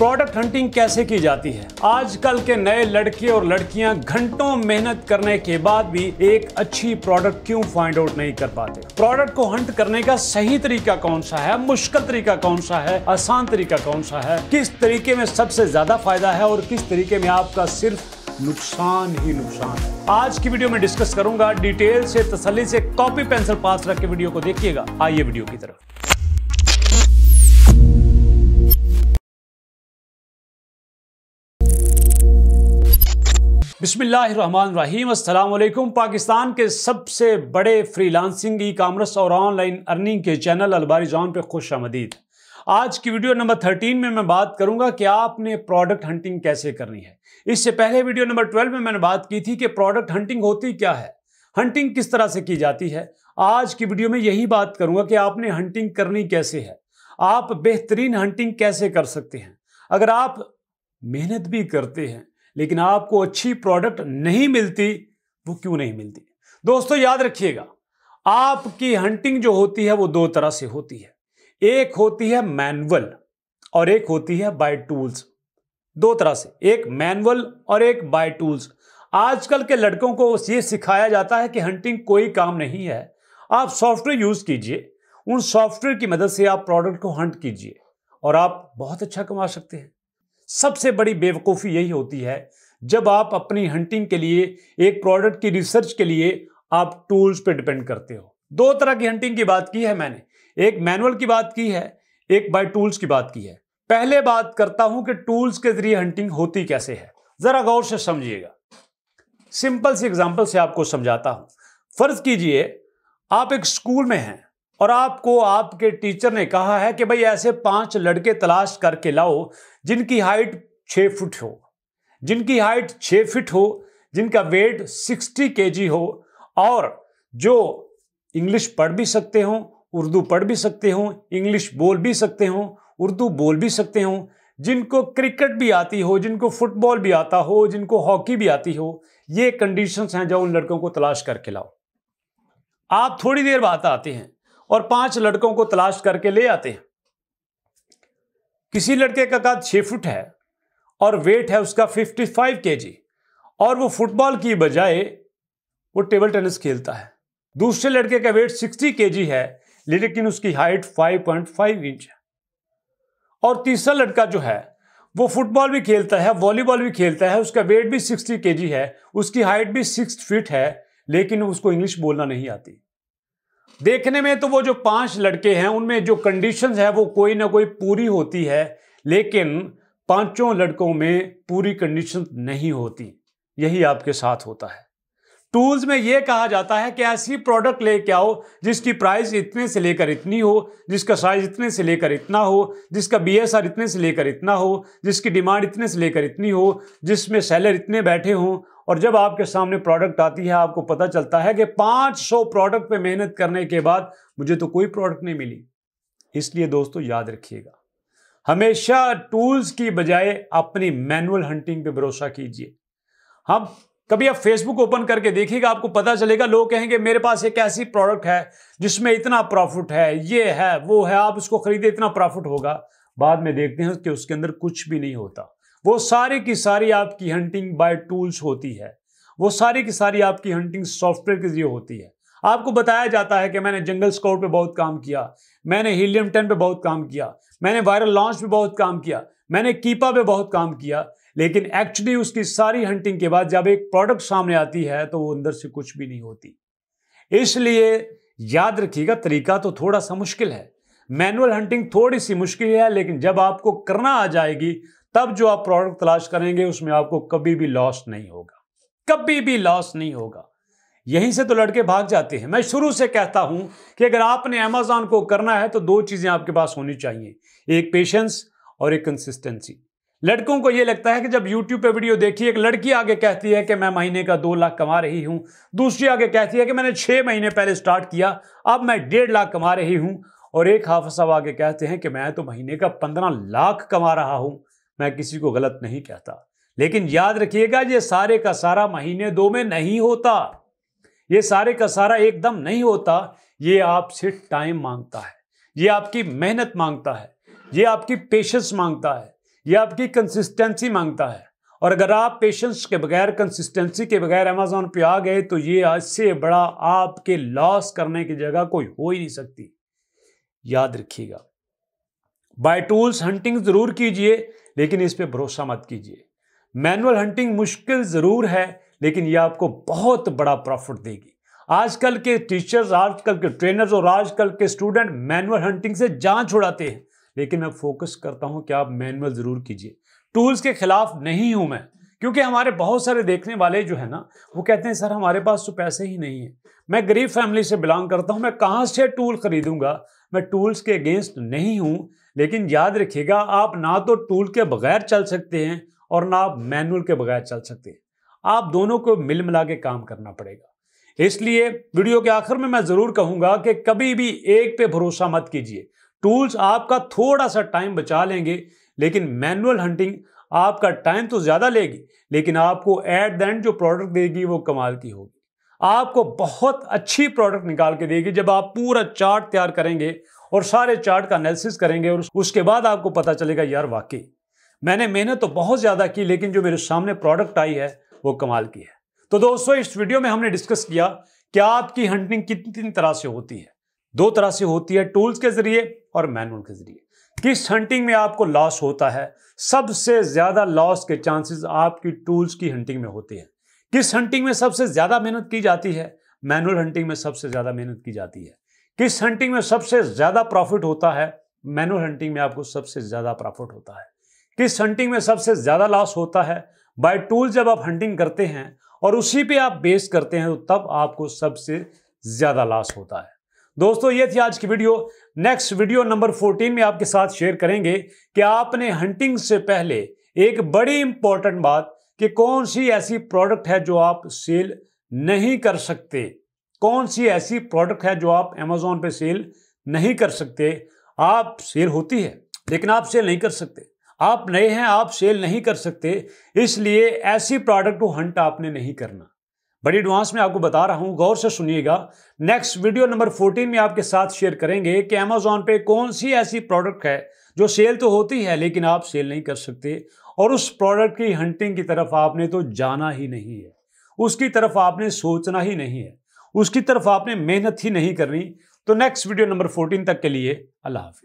product hunting कैसे की जाती है आजकल के नए लड़के और लड़कियां घंटों मेहनत करने के बाद भी एक अच्छी प्रोडक्ट क्यों फाइंड आउट नहीं कर पाते प्रोडक्ट को हंट करने का सही तरीका कौन सा है मुश्किल तरीका कौन सा है आसान तरीका कौन सा है किस तरीके में सबसे ज्यादा फायदा है और किस तरीके में आपका सिर्फ नुकसान ही नुकसान है आज की वीडियो में डिस्कस करूंगा डिटेल से तसली से कॉपी पेंसिल पास रख के वीडियो को देखिएगा आइए वीडियो की तरफ बसमिल पाकिस्तान के सबसे बड़े फ्रीलांसिंग ई कामर्स और ऑनलाइन अर्निंग के चैनल अलबारी जॉन पे खुश आमदीद आज की वीडियो नंबर थर्टीन में मैं बात करूंगा कि आपने प्रोडक्ट हंटिंग कैसे करनी है इससे पहले वीडियो नंबर ट्वेल्व में मैंने बात की थी कि प्रोडक्ट हंटिंग होती क्या है हंटिंग किस तरह से की जाती है आज की वीडियो में यही बात करूंगा कि आपने हंटिंग करनी कैसे है आप बेहतरीन हंटिंग कैसे कर सकते हैं अगर आप मेहनत भी करते हैं लेकिन आपको अच्छी प्रोडक्ट नहीं मिलती वो क्यों नहीं मिलती दोस्तों याद रखिएगा आपकी हंटिंग जो होती है वो दो तरह से होती है एक होती है मैनुअल और एक होती है बाय टूल्स दो तरह से एक मैनुअल और एक बाय टूल्स आजकल के लड़कों को ये सिखाया जाता है कि हंटिंग कोई काम नहीं है आप सॉफ्टवेयर यूज़ कीजिए उन सॉफ्टवेयर की मदद से आप प्रोडक्ट को हंट कीजिए और आप बहुत अच्छा कमा सकते हैं सबसे बड़ी बेवकूफ़ी यही होती है जब आप अपनी हंटिंग के लिए एक प्रोडक्ट की रिसर्च के लिए आप टूल्स पर डिपेंड करते हो दो तरह की हंटिंग की बात की है मैंने एक मैनुअल की बात की है एक बाय टूल्स की बात की है पहले बात करता हूं कि टूल्स के जरिए हंटिंग होती कैसे है जरा गौर से समझिएगा सिंपल सी एग्जांपल से आपको समझाता हूं फर्ज कीजिए आप एक स्कूल में हैं और आपको आपके टीचर ने कहा है कि भाई ऐसे पांच लड़के तलाश करके लाओ जिनकी हाइट छः फुट हो जिनकी हाइट छः फिट हो जिनका वेट सिक्सटी के हो और जो इंग्लिश पढ़ भी सकते हों उर्दू पढ़ भी सकते हों इंग्लिश बोल भी सकते हों उर्दू बोल भी सकते हों जिनको क्रिकेट भी आती हो जिनको फुटबॉल भी आता हो जिनको हॉकी भी आती हो ये कंडीशंस हैं जो उन लड़कों को तलाश करके लाओ आप थोड़ी देर बाद आते हैं और पांच लड़कों को तलाश करके ले आते हैं किसी लड़के का कद छह फुट है और वेट है उसका फिफ्टी फाइव के जी और वो फुटबॉल की बजाय वो टेबल टेनिस खेलता है दूसरे लड़के का वेट सिक्सटी के जी है लेकिन उसकी height five point five inch है और तीसरा लड़का जो है वो फुटबॉल भी खेलता है वॉलीबॉल भी खेलता है उसका वेट भी सिक्सटी के जी है उसकी हाइट भी सिक्स फिट है लेकिन उसको इंग्लिश बोलना नहीं आती देखने में तो वो जो पांच लड़के हैं उनमें जो कंडीशंस है वो कोई ना कोई पूरी होती है लेकिन पांचों लड़कों में पूरी कंडीशन नहीं होती यही आपके साथ होता है टूल्स में ये कहा जाता है कि ऐसी प्रोडक्ट लेके आओ जिसकी प्राइस इतने से लेकर इतनी हो जिसका साइज इतने से लेकर इतना हो जिसका बीएसआर इतने से लेकर इतना हो जिसकी डिमांड इतने से लेकर इतनी हो जिसमें सेलर इतने बैठे हों और जब आपके सामने प्रोडक्ट आती है आपको पता चलता है कि 500 प्रोडक्ट पे मेहनत करने के बाद मुझे तो कोई प्रोडक्ट नहीं मिली इसलिए दोस्तों याद रखिएगा हमेशा टूल्स की बजाय अपनी मैनुअल हंटिंग पे भरोसा कीजिए हम कभी आप फेसबुक ओपन करके देखिएगा आपको पता चलेगा लोग कहेंगे मेरे पास एक ऐसी प्रोडक्ट है जिसमें इतना प्रॉफिट है ये है वो है आप उसको खरीदे इतना प्रॉफिट होगा बाद में देखते हैं कि उसके अंदर कुछ भी नहीं होता वो सारी की सारी आपकी हंटिंग बाय टूल्स होती है वो सारी की सारी आपकी हंटिंग सॉफ्टवेयर के जरिए होती है आपको बताया जाता है कि मैंने जंगल स्काउट पे बहुत काम किया मैंने हीलियम टेन पे बहुत काम किया मैंने वायरल लॉन्च पे बहुत काम किया मैंने कीपा पे बहुत काम किया लेकिन एक्चुअली उसकी सारी हंटिंग के बाद जब एक प्रोडक्ट सामने आती है तो वो अंदर से कुछ भी नहीं होती इसलिए याद रखिएगा तरीका तो थोड़ा सा मुश्किल है मैनुअल हंटिंग थोड़ी सी मुश्किल है लेकिन जब आपको करना आ जाएगी तब जो आप प्रोडक्ट तलाश करेंगे उसमें आपको कभी भी लॉस नहीं होगा कभी भी लॉस नहीं होगा यहीं से तो लड़के भाग जाते हैं मैं शुरू से कहता हूं कि अगर आपने अमेजोन को करना है तो दो चीज़ें आपके पास होनी चाहिए एक पेशेंस और एक कंसिस्टेंसी लड़कों को यह लगता है कि जब YouTube पे वीडियो देखी एक लड़की आगे कहती है कि मैं महीने का दो लाख कमा रही हूं दूसरी आगे कहती है कि मैंने छह महीने पहले स्टार्ट किया अब मैं डेढ़ लाख कमा रही हूं और एक हाफिज साहब आगे कहते हैं कि मैं तो महीने का पंद्रह लाख कमा रहा हूं मैं किसी को गलत नहीं कहता लेकिन याद रखिएगा ये सारे का सारा महीने दो में नहीं होता ये सारे का सारा एकदम नहीं होता ये आपसे टाइम मांगता है ये आपकी मेहनत मांगता है ये आपकी पेशेंस मांगता है ये आपकी कंसिस्टेंसी मांगता है और अगर आप पेशेंस के बगैर कंसिस्टेंसी के बगैर अमेजोन पे आ गए तो ये आज से बड़ा आपके लॉस करने की जगह कोई हो ही नहीं सकती याद रखिएगा बाय टूल्स हंटिंग ज़रूर कीजिए लेकिन इस पर भरोसा मत कीजिए मैनुअल हंटिंग मुश्किल ज़रूर है लेकिन यह आपको बहुत बड़ा प्रॉफिट देगी आजकल के टीचर्स आजकल के ट्रेनर्स और आजकल के स्टूडेंट मैनुअल हंटिंग से जान छुड़ाते हैं लेकिन मैं फोकस करता हूं कि आप मैनुअल ज़रूर कीजिए टूल्स के खिलाफ नहीं हूं मैं क्योंकि हमारे बहुत सारे देखने वाले जो है ना वो कहते हैं सर हमारे पास तो पैसे ही नहीं है मैं गरीब फैमिली से बिलोंग करता हूं मैं कहां से टूल खरीदूंगा मैं टूल्स के अगेंस्ट नहीं हूं लेकिन याद रखिएगा आप ना तो टूल के बगैर चल सकते हैं और ना आप मैनुअल के बगैर चल सकते हैं आप दोनों को मिल मिला के काम करना पड़ेगा इसलिए वीडियो के आखिर में मैं ज़रूर कहूंगा कि कभी भी एक पे भरोसा मत कीजिए टूल्स आपका थोड़ा सा टाइम बचा लेंगे लेकिन मैनुअल हंटिंग आपका टाइम तो ज़्यादा लेगी लेकिन आपको एट द एंड जो प्रोडक्ट देगी वो कमाल की होगी आपको बहुत अच्छी प्रोडक्ट निकाल के देगी जब आप पूरा चार्ट तैयार करेंगे और सारे चार्ट का एनालिसिस करेंगे और उसके बाद आपको पता चलेगा यार वाकई मैंने मेहनत तो बहुत ज़्यादा की लेकिन जो मेरे सामने प्रोडक्ट आई है वो कमाल की है तो दोस्तों इस वीडियो में हमने डिस्कस किया कि आपकी हंटिंग कितनी तरह से होती है दो तरह से होती है टूल्स के जरिए और मैनुअल के जरिए किस हंटिंग में आपको लॉस होता है सबसे ज्यादा लॉस के चांसेस आपकी टूल्स की हंटिंग में होते हैं किस हंटिंग में सबसे ज्यादा मेहनत की जाती है मैनुअल हंटिंग में सबसे ज्यादा मेहनत की जाती है किस हंटिंग में सबसे ज्यादा प्रॉफिट होता है मैनुअल हंटिंग में आपको सबसे ज्यादा प्रॉफिट होता है किस हंटिंग में सबसे ज्यादा लॉस होता है बाय टूल जब आप हंटिंग करते हैं और उसी पे आप बेस करते हैं तो तब आपको सबसे ज्यादा लॉस होता है दोस्तों ये थी आज की वीडियो नेक्स्ट वीडियो नंबर 14 में आपके साथ शेयर करेंगे कि आपने हंटिंग से पहले एक बड़ी इंपॉर्टेंट बात कि कौन सी ऐसी प्रोडक्ट है जो आप सेल नहीं कर सकते कौन सी ऐसी प्रोडक्ट है जो आप अमेजोन पे सेल नहीं कर सकते आप सेल होती है लेकिन आप सेल नहीं कर सकते आप नए हैं आप सेल नहीं कर सकते इसलिए ऐसी प्रोडक्ट को हंट आपने नहीं करना बड़ी एडवांस में आपको बता रहा हूं गौर से सुनिएगा नेक्स्ट वीडियो नंबर 14 में आपके साथ शेयर करेंगे कि अमेजोन पे कौन सी ऐसी प्रोडक्ट है जो सेल तो होती है लेकिन आप सेल नहीं कर सकते और उस प्रोडक्ट की हंटिंग की तरफ आपने तो जाना ही नहीं है उसकी तरफ आपने सोचना ही नहीं है उसकी तरफ आपने मेहनत ही नहीं करनी तो नेक्स्ट वीडियो नंबर फोर्टीन तक के लिए अल्लाह हाफि